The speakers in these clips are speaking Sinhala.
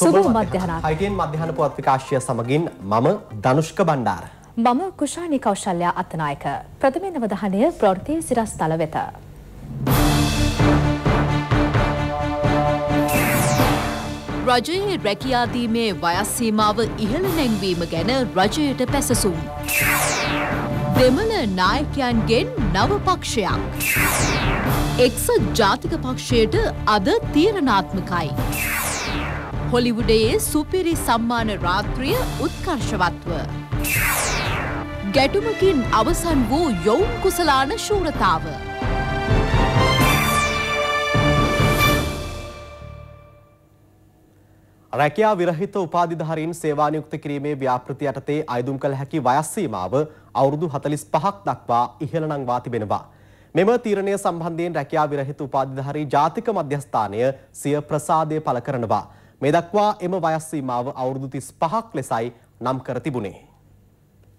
සුබ මධ්‍යහන අයිගෙන් මධ්‍යහන පුවත් විකාශය සමගින් මම ධනුෂ්ක බණ්ඩාර. මම කුෂානි කෞශල්‍යයා අත්තනායක. ප්‍රථමේ නවධානය ප්‍රවෘත්ති සිරස් තල වෙත. රජයේ රැකියාදීමේ වයස්සීමාව ඉහළ නැංවීම ගැන රජයට පැසසුම්. දෙමළ නායකයන්ගෙන් නවපක්ෂයක්. එක්සත් ජාතික පක්ෂයට අද තීරණාත්මකයි. හොලිවුඩයේ සුපිරි සම්මාන රාත්‍රිය උත්කර්ෂවත්ව. ගැටුමකින් අවසන් වූ යොවුන් කුසලාන ශූරතාව. රැකයා විරහිත උපාධිධහරින් සේවානයුක්ත කිරීමේ ව්‍යාපෘති යටතේ අයදුම් කළ හැකි වයස්සීමාව අවුරුදු හතලිස් පහක් දක්වා ඉහළනංවා තිබෙනවා. මෙම තීරණය සම්බන්ධයෙන් රැකයා විරහිත උපාධිධහරි ජාතික මධ්‍යස්ථානය සිය ප්‍රසාදය පළ කරනවා. මේ දක්වා එම වයස් සීමාව අවුරුදු 35ක් ලෙසයි නම් කර තිබුණේ.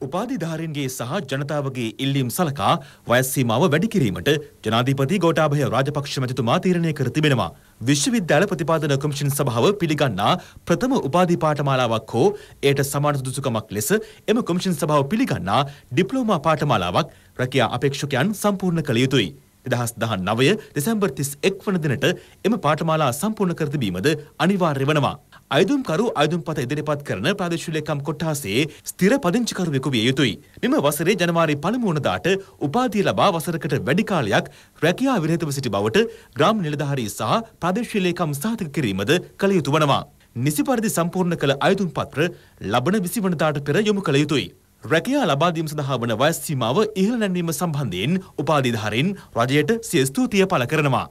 උපාධිධාරීන්ගේ සහ ජනතාවගේ ඉල්ලීම් සලකා වයස් සීමාව වැඩි කිරීමට ජනාධිපති ගෝඨාභය රාජපක්ෂ මැතිතුමා තීරණය කර තිබෙනවා. විශ්වවිද්‍යාල ප්‍රතිපාදන කොමිෂන් සභාව පිළිගන්නා ප්‍රථම උපාධි පාඨමාලාවක් හෝ එයට සමාන සුදුසුකමක් ලෙස එම කොමිෂන් සභාව පිළිගන්නා ඩිප්ලෝමා පාඨමාලාවක් රැකියා අපේක්ෂකයන් සම්පූර්ණ කළ යුතුයි. දෙදහස් දහ නවය දෙසැම්බර් තිස් එක් වන දිනට එම පාඨමාලා සම්පූර්ණ කර තිබීමද අනිවාර්ය වනවා. අයදුම්කරු අයදුම්පත ඉදිරිපත් කරන ප්‍රාදේශීය ලේකම් කොට්ටාසේ ස්ථිර පදිංචිකරුවෙකු විය යුතුයි. මෙම වසරේ ජනවාරි පළමු වනදාට උපාධිය ලබා වසරකට වැඩි කාලයක් රැකියා විරහිතව සිටි බවට ග්‍රාම නිලධාරී සහ ප්‍රාදේශීය ලේකම් සහතික කිරීමද කළ යුතු වනවා. නිසි පරිදි සම්පූර්ණ කළ අයදුම් පත්‍ර ලබන 20 වනදාට පෙර යොමු කළ යුතුයි. රැකියා ලබාදීම සඳහා වන වයස් සීමාව ඉහළ නැන්වීම සම්බන්ධයෙන් උපාධිධාරීන් රජයට සිය ස්තුතිය පළ කරනවා.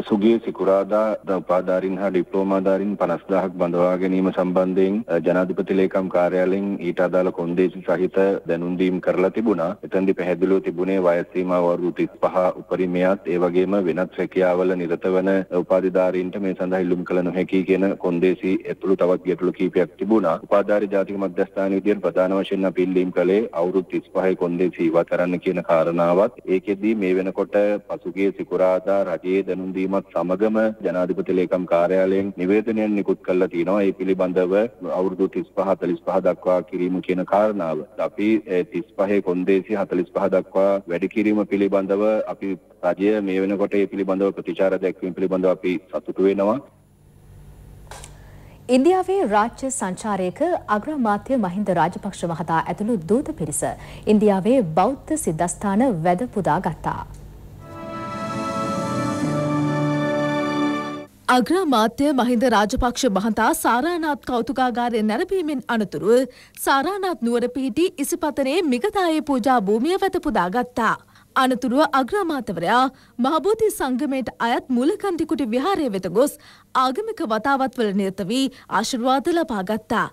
පසුගිය සිකුරාදා උපාධාරින් හා ඩිප්ලෝමාධාරින් 50000ක් බඳවා ගැනීම සම්බන්ධයෙන් ජනාධිපති ලේකම් කාර්යාලයෙන් ඊට අදාළ කොන්දේසි සහිත දැනුම් දීම් කරලා තිබුණා. එතෙන්දී පැහැදිලිව තිබුණේ වයස් සීමාව වරු 35 උපරිමයත් ඒ වගේම වෙනත් රැකියාවල නිරත වන උපාධිධාරීන්ට මේ සඳහා ඉල්ලුම් කළ නොහැකි කියන කොන්දේසි ඇතුළු තවත් ගැටලු කිහිපයක් තිබුණා. උපාධාරී ජාතික මධ්‍යස්ථාන විදියට ප්‍රධාන වශයෙන් අපි ඉල්ලීම් කළේ අවුරුදු 35 කොන්දේසි ඉවත් කරන්න කියන කාරණාවත් ඒකෙදී මේ වෙනකොට පසුගිය සිකුරාදා රජයේ දැනුම් කිරීමත් සමගම ජනාධිපති ලේකම් කාර්යාලයෙන් නිවේදනයක් නිකුත් කරලා තියෙනවා. ඒ පිළිබඳව අවුරුදු 35 45 දක්වා කිරීම කියන කාරණාව. අපි 35 කොන්දේසි 45 දක්වා වැඩි කිරීම පිළිබඳව අපි රජය මේ වෙනකොට ඒ පිළිබඳව ප්‍රතිචාර දැක්වීම පිළිබඳව අපි සතුටු වෙනවා. ඉන්දියාවේ රාජ්‍ය සංචාරයක අග්‍රාමාත්‍ය මහින්ද රාජපක්ෂ මහතා ඇතුළු දූත පිරිස ඉන්දියාවේ බෞද්ධ සිද්ධස්ථාන වැද පුදා ගත්තා. අග්‍රාමාත්‍ය මහින්ද රාජපක්ෂ මහතා සාරානාත් කෞතුකාගාරය නැරඹීමෙන් අනතුරුව සාරානාත් නුවර පිහිටි ඉසිපතනේ මිගතායේ පූජා භූමිය වෙත පුදාගත්තා. අනතුරුව අග්‍රාමාත්‍යවරයා මහබෝධි සංගමයට අයත් මුලකන්දිකුටි විහාරය වෙත ගොස් ආගමික වතාවත් වල නිරත වී ආශිර්වාද ලබාගත්තා.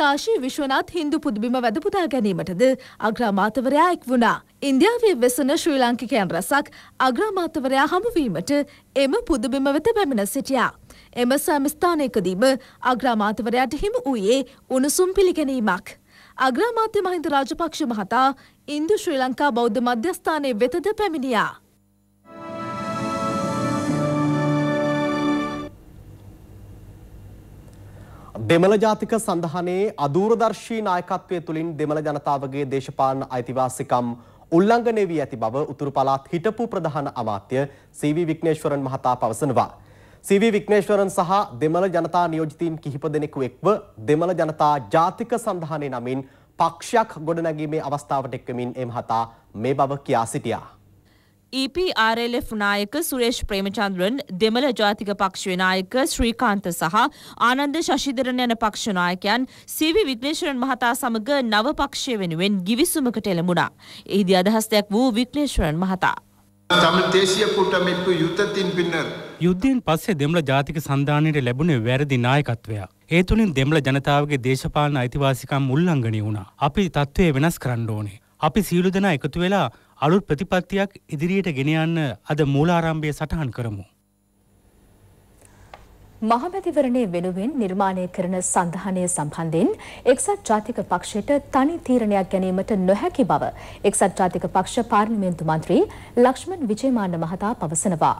කාශී විශ්වනාත් හින්දු පුදබිම වැදපුදා ගැනීමටද අග්‍රාමාතවරයා එක් වුණා. ඉන්දියාවේ වෙසන ශ්‍රී ලාංකිකයන් රසක් අග්‍රාමාතවරයා හමුවීමට එම පුදබිම වෙත පැමිණ සිටියා. එම සෑමස්ථානයකදීම අග්‍රාමාතවරයාට හිම වූයේ උණුසුම් පිළිගැනීමක්. අග්‍රාමාත්‍ය මහින්ද රාජපක්ෂ මහතා ඉන්දු ශ්‍රී ලංකා බෞද්ධ මධ්‍යස්ථානය වෙතද පැමිණියා. දෙමළ ජාතික සඳහනේ අදූරදර්ශී නායකත්වය තුළින් දෙමළ ජනතාවගේ දේශපාලන අයිතිවාසිකම් උල්ලංඝනය වී ඇති බව උතුරු පළාත් හිටපු ප්‍රධාන අමාත්‍ය සීවී විග්නේශ්වරන් මහතා පවසනවා. සීවී විග්නේශ්වරන් සහ දෙමළ ජනතා නියෝජිතීන් කිහිප දෙනෙකු එක්ව දෙමළ ජනතා ජාතික සඳහනේ නමින් පක්ෂයක් ගොඩනැගීමේ අවස්ථාවට එක්වමින් එ මහතා මේ බව කියා සිටියා. EPRLF නායක සුරේෂ් ප්‍රේමචන්ද්‍රන් දෙමළ ජාතික පක්ෂයේ නායක ශ්‍රීකාන්ත සහ ආනන්ද ශශිධරන් යන පක්ෂ නායකයන් සීවි විග්නේශ්වරන් මහතා සමග නව පක්ෂය වෙනුවෙන් ගිවිසුමකට එළඹුණා. එහිදී අදහස්යක් වූ විග්නේශ්වරන් මහතා தமிழ் தேசிய கூட்டமைப்பு யுத்தத்தின் பின்னர் යුද්ධයෙන් පස්සේ දෙමළ ජාතික සන්ධානයට ලැබුණේ වැරදි නායකත්වයක්. ඒ තුළින් දෙමළ ජනතාවගේ දේශපාලන අයිතිවාසිකම් උල්ලංඝනය වුණා. අපි තත්ත්වය වෙනස් කරන්න ඕනේ. අපි සියලු දෙනා එකතු වෙලා අලුත් ප්‍රතිපත්තියක් ඉදිරියට ගෙන යන්න අද මූලාරම්භය සටහන් කරමු. මහමැතිවරණය වෙනුවෙන් නිර්මාණය කරන සඳහනය සම්බන්ධයෙන් එක්සත් ජාතික පක්ෂයට තනි තීරණයක් ගැනීමට නොහැකි බව එක්සත් ජාතික පක්ෂ පාර්ලිමේන්තු මන්ත්‍රී ලක්ෂ්මන් විජේමාන මහතා පවසනවා.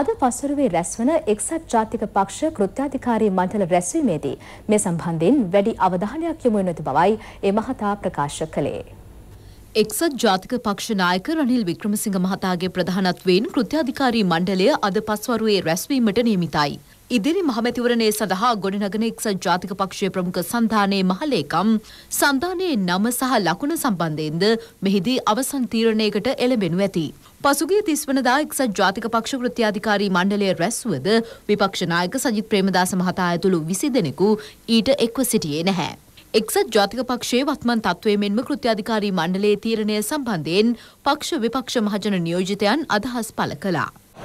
අද පසුරුවේ රැස්වන එක්සත් ජාතික පක්ෂ කෘත්‍යාධිකාරී මණ්ඩල රැස්වීමේදී මේ සම්බන්ධයෙන් වැඩි අවධානයක් යොමු වෙනතු බවයි ඒ මහතා ප්‍රකාශ කළේ. එක්සත් ජාතික පක්ෂ නායක රනිල් වික්‍රමසිංහ මහතාගේ ප්‍රධානත්වයෙන් කෘත්‍යාධිකාරී මණ්ඩලය අද පස්වරුවේ රැස්වීමට නියමිතයි. ඉදිරි මහමැතිවරණය සඳහා ගොඩනගන එක්සත් ජාතික පක්ෂයේ ප්‍රමුඛ සන්ධානයේ මහලේකම් සන්ධානයේ නම සහ ලකුණ සම්බන්ධයෙන්ද මෙහිදී අවසන් තීරණයකට එළඹෙනු ඇති. පසුගිය තිස්වනදා එක්සත් ජාතික පක්ෂ කෘත්‍යාධිකාරී මණ්ඩලය රැස්වුවද විපක්ෂ නායක සජිත් ප්‍රේමදාස මහතා ඇතුළු 20 දෙනෙකු ඊට එක්ව සිටියේ නැහැ. එක්සත් ජාතික පක්ෂයේ වත්මන් තත්ත්වයේ මෙන්ම කෘත්‍යාධිකාරී මණ්ඩලයේ තීරණය සම්බන්ධයෙන් පක්ෂ විපක්ෂ මහජන නියෝජිතයන් අදහස් පළ කළා.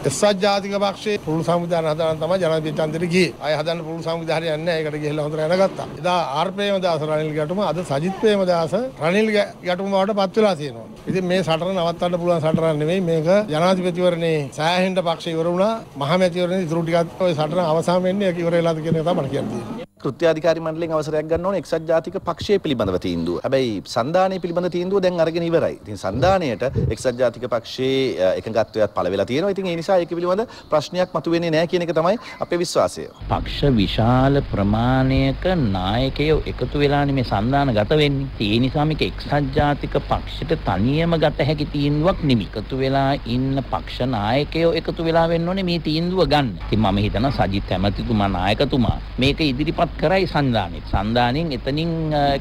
එක්සත් ජාතික පක්ෂයේ පුළු සංවිධාන හදාන තමයි ජනාධිපතිවරන්ට ගියේ. අය හදන්න පුළු සංවිධානය යන්නේ නැහැ. ඒකට ගිහිල්ලා හොඳට යනගත්තා. එදා ආර් ප්‍රේමදාස රනිල් ගැටුම අද සජිත් ප්‍රේමදාස රනිල් ගැටුම බවට පත් වෙලා තියෙනවා. ඉතින් මේ සටන නවත්තන්න පුළුවන් සටනක් නෙමෙයි. මේක ජනාධිපතිවරණේ සෑහෙන්න පක්ෂය ඉවර වුණා. මහමැතිවරණේ ඉතුරු ටිකත් ඔය සටන අවසන් වෙන්නේ ඒක ඉවර වෙලාද කියන එක තමයි මම කියන්නේ. කෘත්‍යාධිකාරි මණ්ඩලයෙන් අවසරයක් ගන්න ඕනේ එක්සත් ජාතික පක්ෂය පිළිබඳව තීන්දුව. හැබැයි සන්ධානය පිළිබඳ තීන්දුව දැන් අරගෙන ඉවරයි. ඉතින් සන්ධානයට එක්සත් ජාතික පක්ෂයේ එකඟත්වයක් පළ වෙලා තියෙනවා. ඉතින් ඒ නිසා ඒක පිළිබඳ ප්‍රශ්නයක් මතුවෙන්නේ නැහැ කියන එක තමයි අපේ විශ්වාසය. පක්ෂ විශාල ප්‍රමාණයක නායකයෝ එකතු වෙලානේ මේ සන්ධාන ගත වෙන්නේ. ඒ නිසා මේක එක්සත් ජාතික පක්ෂයට තනියම ගත හැකි තීන්දුවක් නෙමෙයි. එකතු වෙලා ඉන්න පක්ෂ නායකයෝ එකතු වෙලා වෙන්න ඕනේ මේ තීන්දුව ගන්න. ඉතින් මම හිතනවා සජිත් ඇමතිතුමා නායකතුමා මේක ඉදිරිපත් දැනුවත් කරයි සන්ධානෙත්. සන්ධානෙන් එතනින්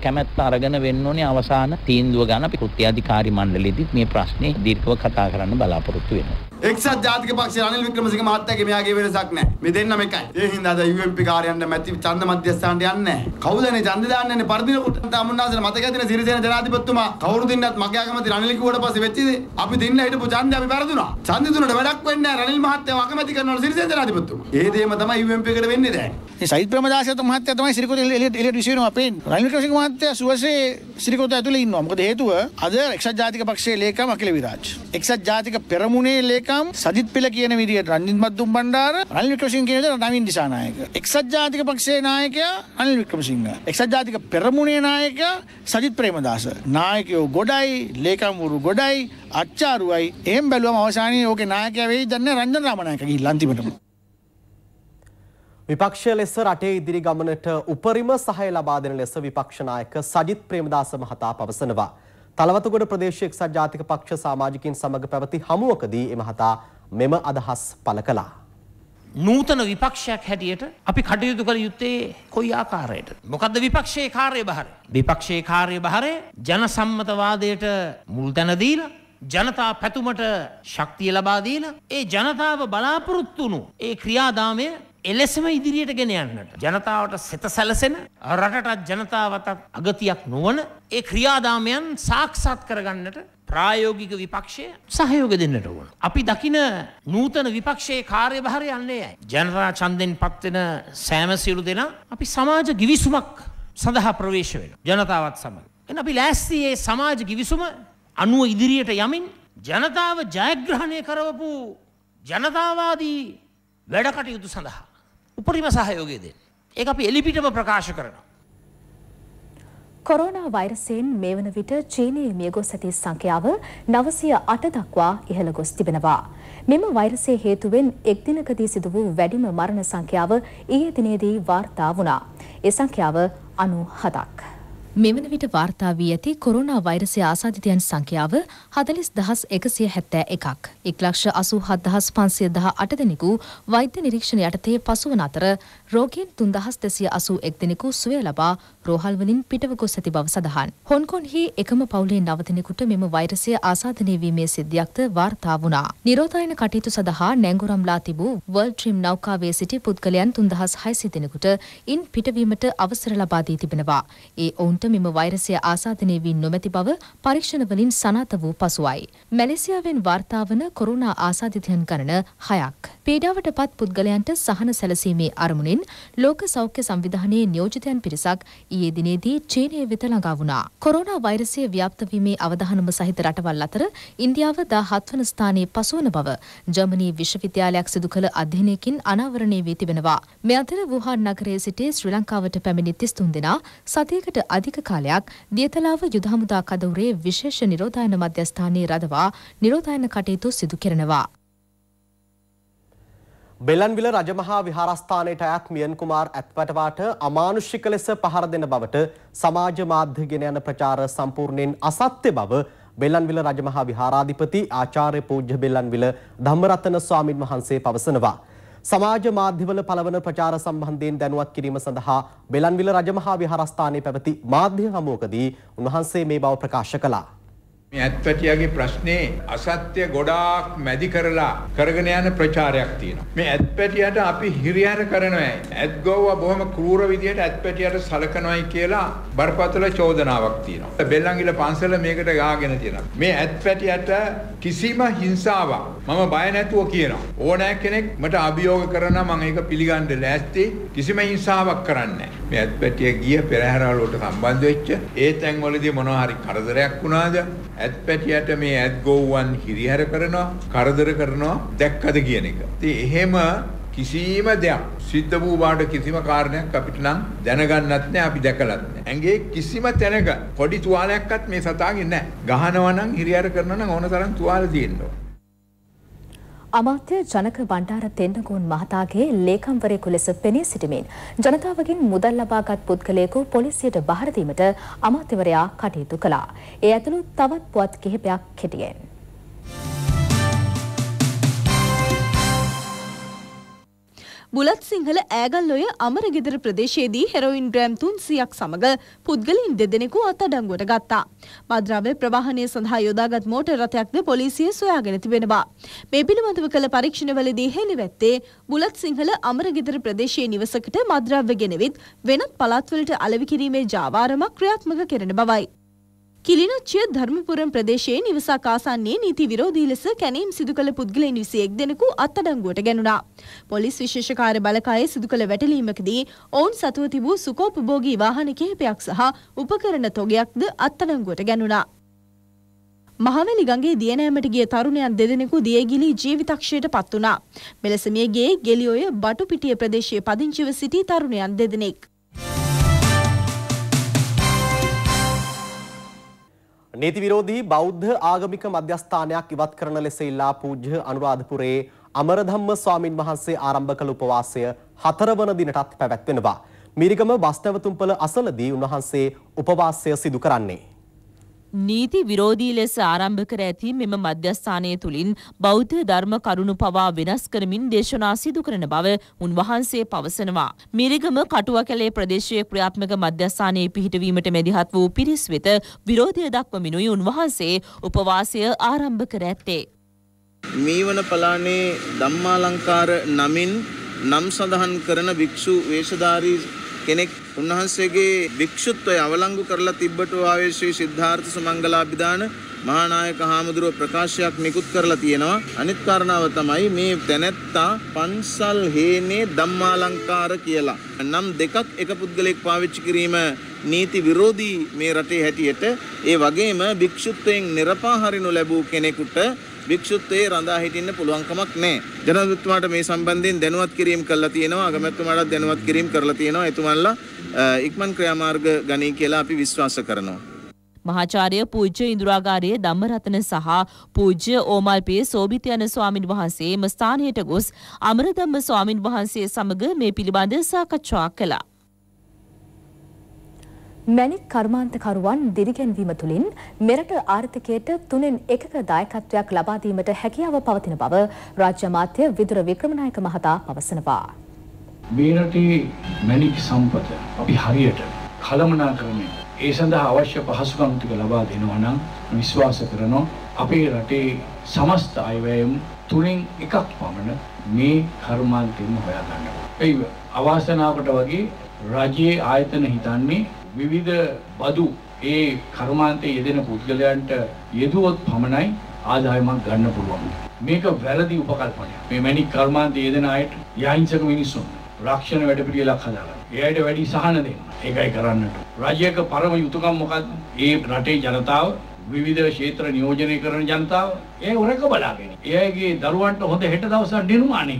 කැමැත්ත අරගෙන වෙන්න ඕනේ අවසාන තීන්දුව ගන්න අපි කෘත්‍යාධිකාරී මණ්ඩලෙදිත් මේ ප්‍රශ්නේ දීර්ඝව කතා කරන්න බලාපොරොත්තු වෙනවා. එක්සත් ජාතික පක්ෂයේ අනිල් වික්‍රමසිංහ මහත්තයාගේ මෙයාගේ වෙනසක් නැහැ. මේ දෙන්නම එකයි. ඒ හින්දා අද UMP කාර්යයන්ට මැති ඡන්ද මැදිස්ථානට යන්නේ නැහැ. කවුදනේ ඡන්ද දාන්නේ පරිදින කුට තමුන්නාසන මතක ඇදින සිරිසේන ජනාධිපතිතුමා කවුරු දින්නත් මගේ අකමැති රනිල් කිව්වට පස්සේ වෙච්චිද? අපි දෙන්න හිටපු ඡන්ද අපි පෙරදුනා. ඡන්ද දුන්නට වැඩක් වෙන්නේ නැහැ. රනිල් මහත්තයා අකමැති කරනවා සිරිසේන ජනාධිපතිතුමා. ඒ දෙයම තමයි UMP එකට වෙන්නේ දැන්. සයිත් ප්‍රමදාශයත මහත්තය තමයි සිරිකොත එලියට විසිරෙන අපේ රනිල් වික්‍රමසිංහ මහත්තයා සුවසේ සිරිකොත ඇතුළේ ඉන්නවා. මොකද හේතුව අද එක්සත් ජාතික පක්ෂයේ ලේකම් අකිල විරාජ්. එක්සත් ජාතික පෙරමුණේ ලේකම් සජිත් පෙළ කියන විදිහට රනිල් මද්දුම් බණ්ඩාර රනිල් වික්‍රමසිංහ කියන විදිහට නවීන් දිසානායක. එක්සත් ජාතික පක්ෂයේ නායකයා රනිල් වික්‍රමසිංහ. එක්සත් ජාතික පෙරමුණේ නායකයා සජිත් ප්‍රේමදාස. නායකයෝ ගොඩයි, ලේකම්වරු ගොඩයි, අච්චාරුවයි. එහෙම බැලුවම අවසානයේ ඕකේ නායකයා වෙයි දන්නේ රංජන රාමනායක ගිහිල්ලා අන්තිමටම. විපක්ෂ ලෙස රටේ ඉදිරි ගමනට උපරිම සහය ලබා දෙන ලෙස විපක්ෂ නායක සජිත් ප්‍රේමදාස මහතා පවසනවා. තලවතුගොඩ ප්‍රදේශ එක්සත් ජාතික පක්ෂ සමාජිකින් සමග පැවති හමුවකදී එමහතා මෙම අදහස් පළ කළා. නූතන විපක්ෂයක් හැටියට අපි කටයුතු කළ යුත්තේ කොයි ආකාරයට. මොකද විපක්ෂයේ කාර්ය බහර. විපක්ෂයේ කාර්ය බහරය ජන සම්මතවාදයට මුල් තැනදීලා ජනතා පැතුමට ශක්තිය ලබා දීලා ඒ ජනතාව බලාපොරොත්තු වුණු ඒ ක්‍රියාදාමය එලෙසම ඉදිරියට ගෙන යන්නට ජනතාවට සෙත සැලසෙන රටටත් ජනතාවතත් අගතියක් නොවන ඒ ක්‍රියාදාමයන් සාක්ෂාත් කරගන්නට ප්‍රායෝගික විපක්ෂය සහයෝග දෙන්නට ඕන. අපි දකින නූතන විපක්ෂයේ කාර්යභාරය යන්නේ ඇයි. ජනතා චන්දෙන් පත්වෙන සෑම සියලු දෙනා අපි සමාජ ගිවිසුමක් සඳහා ප්‍රවේශ වෙන ජනතාවත් සමඟ. එන අපි ලෑස්තියේ සමාජ ගිවිසුම අනුව ඉදිරියට යමින් ජනතාව ජයග්‍රහණය කරවපු ජනතාවාදී වැඩ කටයුතු සඳහා උපරිම සහයෝගය දෙන්න. ඒක අපි එලිපිටම ප්‍රකාශ කරනවා. කොරෝනා වෛරසයෙන් මේ වන විට චීනයේ මියගොස් ඇති සංඛ්‍යාව නවසය අට දක්වා ඉහළ ගොස් තිබෙනවා. මෙම වෛරසය හේතුවෙන් එක් දිනකදී සිදු වූ වැඩිම මරණ සංඛ්‍යාව ඊයේ දිනේදී වාර්තා වුණා. ඒ සංඛ්‍යාව අනු හතක්. මෙවන විට වාර්තා වී ඇති කොරෝනා වෛරසය ආසාධිතයන් සංඛ්‍යාව 40171ක්. 187518 දෙනෙකු වෛද්‍ය නිරීක්ෂණ යටතේ පසුවන අතර රෝගීන් 3281 දෙනෙකු සුවය ලබා රෝහල් වලින් පිටව ගොස් ඇති බව සඳහන්. හොන්කොන්හි එකම පවුලේ 9 දෙනෙකුට මෙම වෛරසය ආසාදනය වීමේ සිද්ධියක්ද වාර්තා වුණා. නිරෝධායන කටයුතු සඳහා නැංගුරම්ලා තිබූ වර්ල්ඩ් ට්‍රිම් නෞකාවේ සිටි පුද්ගලයන් 3600 දෙනෙකුට ඉන් පිටවීමට අවසර ලබා දී තිබෙනවා. ඒ ඔවුන්ට මෙම වෛරසය ආසාදනය වී නොමැති බව පරීක්ෂණවලින් සනාත වූ පසුවයි. මැලෙසියාවෙන් වාර්තාාවන කොරුණා ආසාධිතයන් ගණන හයක්. පීඩාවට පත් පුද්ගලයන්ට සහන සැලසීමේ අරමුණින් ලෝක සෞඛ්‍ය සංවිධානයේ නියෝජතයන් පිරිසක් ඊයේ දිනේදී චීනය වෙත ළඟාවුණා. කොරුණා වෛරසය ව්‍යාප්තවීමේ අවධානම සහිත රටවල් අතර ඉන්දියාව දා හත්වන ස්ථානයේ පසුවන බව ජර්මනී විශ්වවිද්‍යාලයක් සිදු කළ අධ්‍යනයකින් අනාවරණය වී තිබෙනවා. මෙ අතර වහන් නගරයේ සිටේ ශ්‍රී ලංකාවට පැමිණි තිස්තුන් දෙනා සතියකට අධික අධික කාලයක් දියතලාව යුද හමුදා කදවුරේ විශේෂ නිරෝධායන මධ්‍යස්ථානයේ රඳවා නිරෝධායන කටයුතු සිදු කරනවා. බෙල්ලන්විල රජමහා විහාරස්ථානයට අයත් මියන් කුමාර් ඇත්පැටවාට අමානුෂික ලෙස පහර දෙන බවට සමාජ මාධ්‍ය ගෙන යන ප්‍රචාර සම්පූර්ණයෙන් අසත්‍ය බව බෙල්ලන්විල රජමහා විහාරාධිපති ආචාර්ය පූජ්‍ය බෙල්ලන්විල ධම්මරතන ස්වාමින් වහන්සේ පවසනවා. සමාජ මාධ්‍යවල පළවන ප්‍රචාර සම්බන්ධයෙන් දැනුවත් කිරීම සඳහා බෙලන්විල රජමහා විහාරස්ථානයේ පැවති මාධ්‍ය හමුවකදී උන්වහන්සේ මේ බව ප්‍රකාශ කළා. මේ ඇත්පැටියාගේ ප්‍රශ්නේ අසත්‍ය ගොඩාක් මැදි කරලා කරගෙන යන ප්‍රචාරයක් තියෙනවා. මේ ඇත්පැටියට අපි හිරිහැර කරනවායි. ඇත්ගෝව බොහොම කෲර විදිහට ඇත්පැටියට සලකනවායි කියලා බරපතල චෝදනාවක් තියෙනවා. බෙල්ලංගිල පන්සල මේකට ගාගෙන තියෙනවා. මේ ඇත්පැටියට කිසිම හිංසාවක් මම බය නැතුව කියනවා. ඕනෑ කෙනෙක් මට අභියෝග කරනවා මම ඒක පිළිගන්න ලෑස්ති. කිසිම හිංසාවක් කරන්නේ නැහැ. මේ ඇත්පැටිය ගිය පෙරහැරවලට සම්බන්ධ වෙච්ච ඒ තැන්වලදී මොනවා හරි කරදරයක් වුණාද? ඇත්පැටියට මේ ඇත් ගොව්වන් හිරිහැර කරනවා, කරදර කරනවා දැක්කද කියන එක. ඉතින් එහෙම කිසිම දෙයක් සිද්ධ වූ බාට කිසිම කාරණයක් අපිට නම් දැනගන්නත් නෑ අපි දැකලත් නෑ. ඇඟේ කිසිම තැනක පොඩි තුවාලයක්වත් මේ සතාගේ නෑ. ගහනවා නම් හිරිහැර කරනවා නම් ඕන තරම් තුවාල තියෙනවා. අමාත්‍ය ජනක බණ්ඩාර තෙන්නකෝන් මහතාගේ ලේකම්වරයෙකු ලෙස පෙනී සිටමින් ජනතාවගෙන් මුදල් ලබාගත් පුද්ගලයෙකු පොලිසියට බහර දීමට අමාත්‍යවරයා කටයුතු කළා. ඒ ඇතුළු තවත් පුවත් කිහිපයක් කෙටියෙන්. බුලත් සිංහල ඈගල්ලොය අමරගෙදර ප්‍රදේශයේදී හෙරොයින් ග්‍රෑම් 300ක් සමග පුද්ගලයින් දෙදෙනෙකු අත්අඩංගුවට ගත්තා. මද්‍රව්‍ය ප්‍රවාහනය සඳහා යොදාගත් මෝටර රථයක්ද පොලිසිය සොයාගෙන තිබෙනවා. මේ පිළිබඳව කළ පරීක්ෂණවලදී හෙළිවැත්තේ බුලත් සිංහල අමරගෙදර ප්‍රදේශයේ නිවසකට මද්‍රව්‍ය ගෙනවිත් වෙනත් පළාත්වලට අලෙවි කිරීමේ ජාවාරමක් ක්‍රියාත්මක කෙරෙන බවයි. කිලිනොච්චිය ධර්මපුරම් ප්‍රදේශයේ නිවසක් ආසන්නයේ නීති විරෝධී ලෙස කැනීම් සිදු කළ පුද්ගලයන් 21 දෙනෙකු අත්අඩංගුවට ගැනුණා. පොලිස් විශේෂ කාර්යබලකායේ සිදු කළ වැටලීමකදී ඔවුන් සතුව තිබූ සුකෝපභෝගී වාහන කිහිපයක් සහ උපකරණ තොගයක්ද අත්අඩංගුවට ගැනුණා. මහවැලි ගඟේ දියනෑමට ගිය තරුණයන් දෙදෙනෙකු දියගිලි ජීවිතක්ෂයට පත් වුණා. මෙලෙස මියගේ ගෙලිඔය බටුපිටිය ප්‍රදේශයේ පදිංචිව සිටි තරුණයන් දෙදෙනෙක්. නීති විරෝධී බෞද්ධ ආගමික මධ්‍යස්ථානයක් ඉවත් කරන ලෙස ඉල්ලා පූජ්‍ය අනුරාධපුරයේ අමරධම්ම ස්වාමින් වහන්සේ ආරම්භ කළ උපවාසය හතරවන දිනටත් පැවැත්වෙනවා. මිරිගම බස්නැවතුම්පල අසලදී උන්වහන්සේ උපවාසය සිදු කරන්නේ. නීති විරෝධී ලෙස ආරම්භ කර ඇති මෙම මධ්‍යස්ථානය තුළින් බෞද්ධ ධර්ම කරුණු පවා වෙනස් කරමින් දේශනා සිදු කරන බව උන්වහන්සේ පවසනවා. මිරිගම කටුවකැලේ ප්‍රදේශයේ ක්‍රියාත්මක මධ්‍යස්ථානයේ පිහිටවීමට මැදිහත් වූ පිරිස් වෙත විරෝධය දක්වමිනුයි උන්වහන්සේ උපවාසය ආරම්භ කර ඇත්තේ. මීවන පලානේ ධම්මාලංකාර නමින් නම් සඳහන් කරන භික්ෂු වේශධාරී කෙනෙක් උන්වහන්සේගේ වික්ෂුත්වය අවලංගු කරලා තිබ්බට ආවේ ශ්‍රී සිද්ධාර්ථ සුමංගලාභිදාන මහානායක හාමුදුරුව ප්‍රකාශයක් නිකුත් කරලා තියෙනවා. අනිත් කාරණාව තමයි මේ දැනැත්තා පන්සල් හේනේ ධම්මාලංකාර කියලා. නම් දෙකක් එක පුද්ගලෙක් පාවිච්චි කිරීම නීති විරෝධී මේ රටේ හැටියට ඒ වගේම භික්ෂුත්වයෙන් නිර්පාහරිනු ලැබූ කෙනෙකුට භික්ෂුත්වයේ රඳා හිටින්න පුළුවන් කමක් නැහැ. ජනාධිපතිතුමාට මේ සම්බන්ධයෙන් දැනුවත් කිරීම කළා තියෙනවා. අගමැතිතුමාටත් දැනුවත් කිරීම කරලා තියෙනවා. එතුමන්ලා ඉක්මන් ක්‍රියාමාර්ග ගනී කියලා අපි විශ්වාස කරනවා. මහාචාර්ය පූජ්‍ය ඉන්දුරාගාරයේ ධම්මරතන සහ පූජ්‍ය ඕමල්පේ සෝභිත යන ස්වාමින් වහන්සේ එම ස්ථානයට ගොස් අමරදම්ම ස්වාමින් වහන්සේ සමග මේ පිළිබඳ සාකච්ඡා කළා. මැණික් කර්මාන්තකරුවන් දිරිගැන්වීම තුළින් මෙරට ආර්ථිකයට තුනෙන් එකක දායකත්වයක් ලබා දීමට හැකියාව පවතින බව රාජ්‍ය අමාත්‍ය විදුර වික්‍රමනායක මහතා පවසනවා. මේ රටේ මැණික් සම්පත අපි හරියට කළමනාකරණය ඒ සඳහා අවශ්‍ය පහසුකම් ටික ලබා දෙනවා නම් විශ්වාස කරනවා අපේ රටේ සමස්ත අයවැයම් තුනෙන් එකක් පමණ මේ කර්මාන්තයෙන් හොයා ගන්නවා. ඒ අවාසනාවකට වගේ රජයේ ආයතන හිතන්නේ විවිධ බදු ඒ කර්මාන්තයේ යෙදෙන පුද්ගලයන්ට යෙදුවොත් පමණයි ආදායමක් ගන්න පුළුවන්. මේක වැරදි උපකල්පනයක්. මේ මැණික් කර්මාන්තයේ යෙදෙන අයට යහින්සක මිනිසුන් රක්ෂණ වැඩපිළිවෙලක් හදාගන්න. එයාට වැඩි සහන දෙන්න. ඒකයි කරන්නට. රජයක පරම යුතුයකම් මොකද්ද? ඒ රටේ ජනතාව විවිධ ක්ෂේත්‍ර නියෝජනය කරන ජනතාව ඒ උරක බලාගෙන. එයාගේ දරුවන්ට හොඳ හෙට දවසක් නිර්මාණය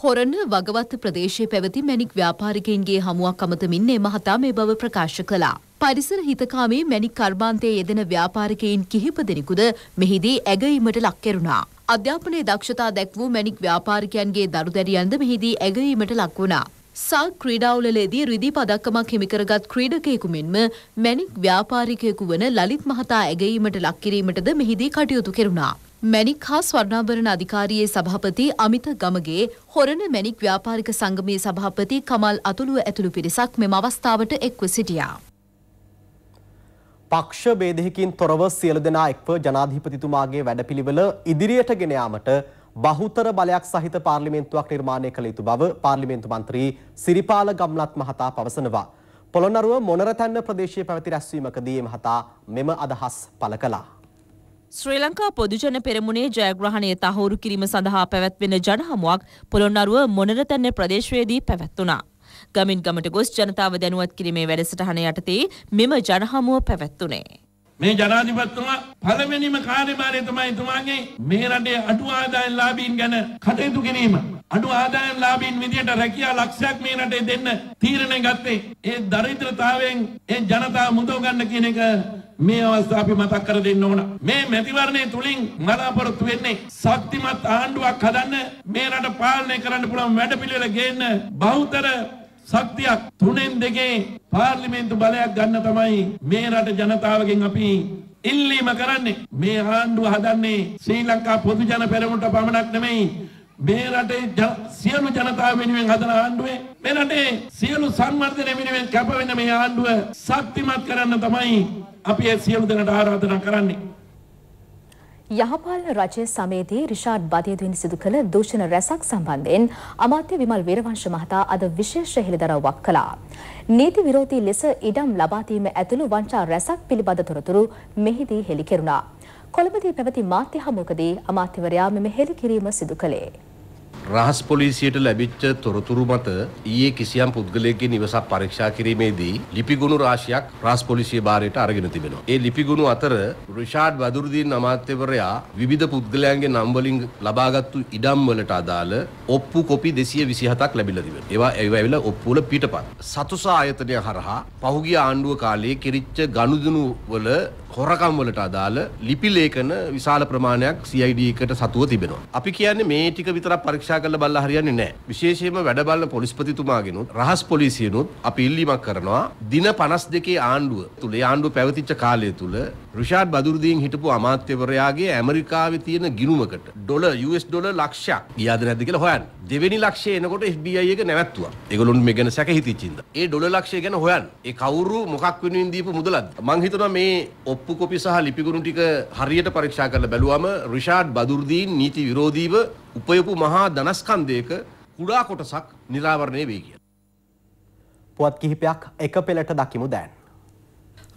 හොරණ වගවත්ත ප්‍රදේශයේ පැවති මැණික් ව්‍යාපාරිකයින්ගේ හමුවක් අමතමින් මේ මහතා මේ බව ප්‍රකාශ කළා. පරිසර හිතකාමී මැණික් කර්මාන්තයේ යෙදෙන ව්‍යාපාරිකයින් කිහිප දෙනෙකුද මෙහිදී ඇගීමට ලක් කෙරුණා. අධ්‍යාපනයේ දක්ෂතා දැක් වූ මැණික් ව්‍යාපාරිකයන්ගේ දරුදැරියන්ද මෙහිදී ඇගීමට ලක් වුණා. සා ක්‍රීඩාවලලේදී රිදී පදක්කමක් හිමිකරගත් ක්‍රීඩකයෙකු මෙන්ම මැණික් ව්‍යාපාරිකයෙකු වන ලලිත් මහතා ඇගීමට ලක් කිරීමටද මෙහිදී කටයුතු කෙරුණා. මැණික් හා ස්වර්ණාභරණ අධිකාරියේ සභාපති අමිත ගමගේ හොරණ මැණික් ව්‍යාපාරික සංගමයේ සභාපති කමල් අතුළුව ඇතුළු පිරිසක් මෙම අවස්ථාවට එක්ව සිටියා. පක්ෂ ભેදයකින් තොරව සියලු දෙනා එක්ව ජනාධිපතිතුමාගේ වැඩපිළිවෙල ඉදිරියට ගෙන යාමට බහුතර බලයක් සහිත පාර්ලිමේන්තුවක් නිර්මාණය කළ යුතු බව පාර්ලිමේන්තු මන්ත්‍රී සිරිපාල ගම්ලත් මහතා පවසනවා. පොළොන්නරුව මොනරතැන්න ප්‍රදේශයේ පැවති රැස්වීමකදී මහතා මෙම අදහස් පළ කළා. ශ්‍රී ලංකා පොදුජන පෙරමුණේ ජයග්‍රහණය තහවුරු කිරීම සඳහා පැවැත්වෙන ජනහමුවක් පොළොන්නරුව මොනරතැන්න ප්‍රදේශවේදී පැවැත්වුණා. ගමින් ගමට ගොස් ජනතාව දැනුවත් කිරීමේ වැඩසටහන යටතේ මෙම ජනහමුව පැවැත්වුණේ. මේ ජනාධිපතිතුමා පළවෙනිම කාර්යභාරය තමයි එතුමාගේ මේ රටේ අඩු ආදායම් ලාභීන් ගැන කටයුතු කිරීම. අඩු ආදායම් ලාභීන් විදියට රැකියා ලක්ෂයක් මේ රටේ දෙන්න තීරණය ගත්තේ. ඒ දරිද්‍රතාවයෙන් ඒ ජනතාව මුදව ගන්න කියන එක මේ අවස්ථාව අපි මතක් කර දෙන්න ඕන. මේ මැතිවරණය තුලින් බලාපොරොත්තු වෙන්නේ ශක්තිමත් ආණ්ඩුවක් හදන්න මේ රට පාලනය කරන්න පුළුවන් වැඩපිළිවෙල ගේන්න බහුතර ශක්තියක් තුනෙන් දෙකේ පාර්ලිමේන්තු බලයක් ගන්න තමයි මේ රට ජනතාවගෙන් අපි ඉල්ලීම කරන්නේ. මේ ආණ්ඩුව හදන්නේ ශ්‍රී ලංකා පොදු ජන පෙරමුණට පමණක් නෙමෙයි මේ රටේ සියලු ජනතාව වෙනුවෙන් හදන ආණ්ඩුවේ මේ රටේ සියලු සංවර්ධන වෙනුවෙන් කැපවෙන මේ ආණ්ඩුව ශක්තිමත් කරන්න තමයි අපි ඒ සියලු දෙනාට ආරාධනා කරන්නේ යහපාලන රජය සමයේදී රිෂාඩ් බදියදුවින් සිදු කළ දූෂණ රැසක් සම්බන්ධයෙන් අමාත්‍ය විමල් වීරවංශ මහතා අද විශේෂ හෙළිදරව්වක් කළා. නීති විරෝධී ලෙස ඉඩම් ලබා දීම ඇතුළු වංචා රැසක් පිළිබඳ තොරතුරු මෙහිදී හෙළි කෙරුණා. කොළඹදී පැවති මාධ්‍ය හමුවකදී අමාත්‍යවරයා මෙම හෙළි කිරීම සිදු කළේ. රහස් පොලිසියට ලැබිච්ච තොරතුරු මත ඊයේ කිසියම් පුද්ගලයෙක්ගේ නිවසක් පරීක්ෂා කිරීමේදී ලිපිගුණු රාශියක් රහස් පොලිසිය භාරයට අරගෙන තිබෙනවා. ඒ ලිපිගුණු අතර රිෂාඩ් වදුරුදීන් අමාත්‍යවරයා විවිධ පුද්ගලයන්ගේ නම් වලින් ලබාගත්තු ඉඩම් වලට අදාළ ඔප්පු කොපි 227ක් ලැබිලා තිබෙනවා. ඒවා ඒවා ඇවිල්ලා ඔප්පු වල පිටපත්. සතුසා ආයතනය හරහා පහුගිය ආණ්ඩුව කාලයේ කිරිච්ච ගනුදෙනු වල හොරකම් වලට අදාළ ලිපි ලේඛන විශාල ප්‍රමාණයක් CID එකට සතුව තිබෙනවා. අපි කියන්නේ මේ ටික විතරක් පරීක්ෂා කරලා බලලා හරියන්නේ නැහැ. විශේෂයෙන්ම වැඩ බලන පොලිස්පතිතුමාගෙනුත් රහස් පොලිසියනුත් අපි ඉල්ලීමක් කරනවා දින 52 ආණ්ඩුව තුල ආණ්ඩුව පැවතිච්ච කාලය තුල රිෂාඩ් බදුරදීන් හිටපු අමාත්‍යවරයාගේ ඇමරිකාවේ තියෙන ගිනුමකට ඩොල US ඩොල ලක්ෂයක් ගියාද නැද්ද කියලා හොයන්න. දෙවෙනි ලක්ෂය එනකොට FBI එක නැවැත්තුවා. ඒගොල්ලොන් මේ ගැන සැකහිතිච්චින්ද. ඒ ඩොල ලක්ෂය ගැන හොයන්න. ඒ කවුරු මොකක් වෙනුවෙන් දීපු මුදලක්ද? මං හිතනවා මේ ඔප්පු කොපි සහ ලිපිගුණු ටික හරියට පරීක්ෂා කරලා බැලුවම රිෂාඩ් බදුරදීන් නීති විරෝධීව උපයපු මහා ධනස්කන්ධයක කුඩා කොටසක් නිරාවරණය වේ කියලා. පුවත් කිහිපයක් එක පෙළට දකිමු දැන්.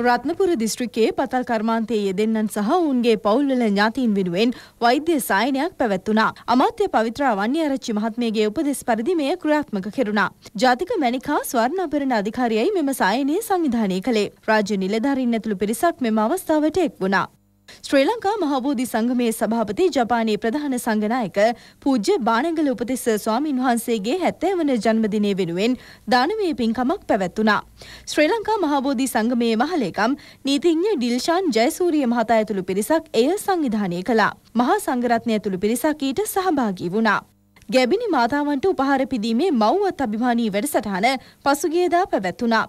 රත්නපුර දිස්ත්‍රික්කයේ පතල් කර්මාන්තයේ යෙදෙන්නන් සහ ඔවුන්ගේ පවුල්වල ඥාතීන් වෙනුවෙන් වෛද්‍ය සායනයක් පැවැත්වුණා. අමාත්‍ය පවිත්‍ර අවන්‍යාරච්චි මහත්මියගේ උපදෙස් පරිදි මෙය ක්‍රියාත්මක කෙරුණා. ජාතික මැණිකා ස්වර්ණ ආභරණ අධිකාරියයි මෙම සායනය සංවිධානය කළේ. රාජ්‍ය නිලධාරීන් ඇතුළු පිරිසක් මෙම අවස්ථාවට එක් වුණා. ශ්‍රී ලංකා මහබෝධි සංගමයේ සභාපති ජපානයේ ප්‍රධාන සංඝනායක පූජ්‍ය බාණගල උපතිස්ස ස්වාමින් වහන්සේගේ 70 වන ජන්මදිනය වෙනුවෙන් දානමය පින්කමක් පැවැත්වුණා. ශ්‍රී ලංකා මහබෝධි සංගමයේ මහලේකම් නීතිඥ ඩිල්ෂාන් ජයසූරිය මහතා ඇතුළු පිරිසක් එය සංවිධානය කළා. මහා සංඝරත්නය ඇතුළු පිරිසක් ඊට සහභාගී වුණා. ගැබිනි මාතාවන්ට උපහාර පිදීමේ මව්වත් අභිමානී වැඩසටහන පසුගියදා පැවැත්වුණා.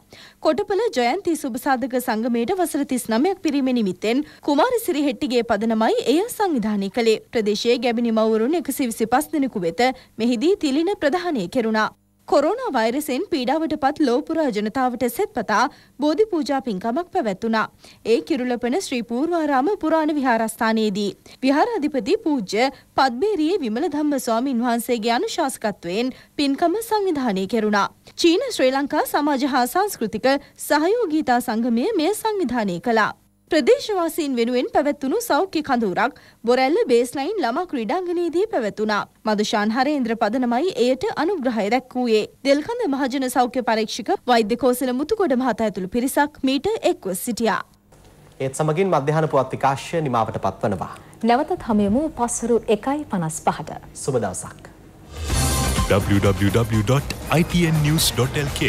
කොටපල ජයන්ති සුබසාධක සංගමයට වසර 39ක් පිරීම නිමිත්තෙන් කුමාරසිරි හෙට්ටිගේ පදනමයි එය සංවිධානය කළේ. ප්‍රදේශයේ ගැබිනි මව්වරුන් 125 දෙනෙකු වෙත මෙහිදී තිලින ප්‍රදානය කෙරුණා. කොරෝනා වෛරසෙන් පීඩාවටපත් ලෝපුරා ජනතාවට සෙත්පතා බෝධි පූජා පින්කමක් පැවැත්වුණා. ඒ කිරුළපන ශ්‍රී පූර්වාරාම පුරාණ විහාරස්ථානයේදී විහාරාධිපති පූජ්‍ය පද්මේරියේ විමල ධම්ම ස්වාමින් වහන්සේගේ අනුශාසකත්වයෙන් පින්කම සංවිධානය කෙරුණා. චීන ශ්‍රී ලංකා සමාජ හා සංස්කෘතික සහයෝගීතා සංගමය මෙය සංවිධානය කළා. ප්‍රදේශවාසීන් වෙනුවෙන් පැවැත්වුණු සෞඛ්‍ය කඳවුරක් බොරැල්ල බේස්ලයින් ළමා ක්‍රීඩාංගණයේදී පැවැතුණා. මදුෂාන් හරේන්ද්‍ර පදනමයි එයට අනුග්‍රහය දැක්වූයේ. දෙල්කඳ මහජන සෞඛ්‍ය පරීක්ෂක වෛද්‍ය කෝසල මුතුකොඩ මහතා ඇතුළු පිරිසක් මීට එක්ව සිටියා. ඒත් සමගින් මධ්‍යහන පුවත් විකාශය නිමාවට පත්වනවා. නැවතත් හමුයමු පස්වරු 1.55ට. සුබ දවසක්. www.itnnews.lk